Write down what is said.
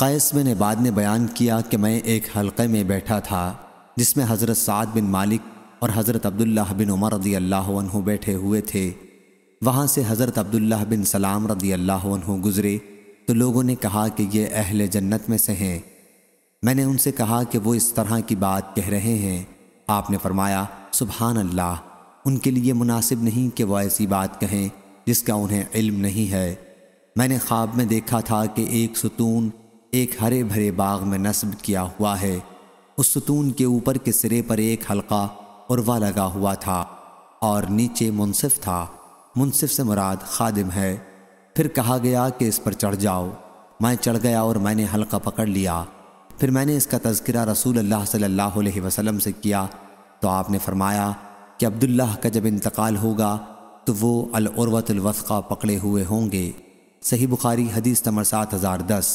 कैस बिन इबाद ने बयान किया कि मैं एक हलक़े में बैठा था जिसमें हज़रत साद बिन मालिक और हज़रत अब्दुल्ला बिन उमर रदी अल्लाह बैठे हुए थे वहाँ से हज़रत अब्दुल्ला बिन सलाम रदी अल्लाह गुज़रे तो लोगों ने कहा कि ये अहल जन्नत में से हैं मैंने उनसे कहा कि वो इस तरह की बात कह रहे हैं आपने फरमाया सुबहान अल्लाह उनके लिए मुनासिब नहीं कि वह ऐसी बात कहें जिसका उन्हें इल्म नहीं है मैंने ख्वाब में देखा था कि एक सुतून एक हरे भरे बाग में नस्ब किया हुआ है उस सुतून के ऊपर के सिरे पर एक हल्का उर्वा लगा हुआ था और नीचे मुनसिफ था मुनसिफ से मुराद खादिम है फिर कहा गया कि इस पर चढ़ जाओ मैं चढ़ गया और मैंने हल्का पकड़ लिया फिर मैंने इसका तस्करा रसूल अल्लाह सल्लल्लाहु अलैहि वसल्लम से किया तो आपने फरमाया कि अब्दुल्लाह का जब इंतकाल होगा तो वो अलवतलवस्का पकड़े हुए होंगे सही बुखारी हदीस तमर सात हज़ार दस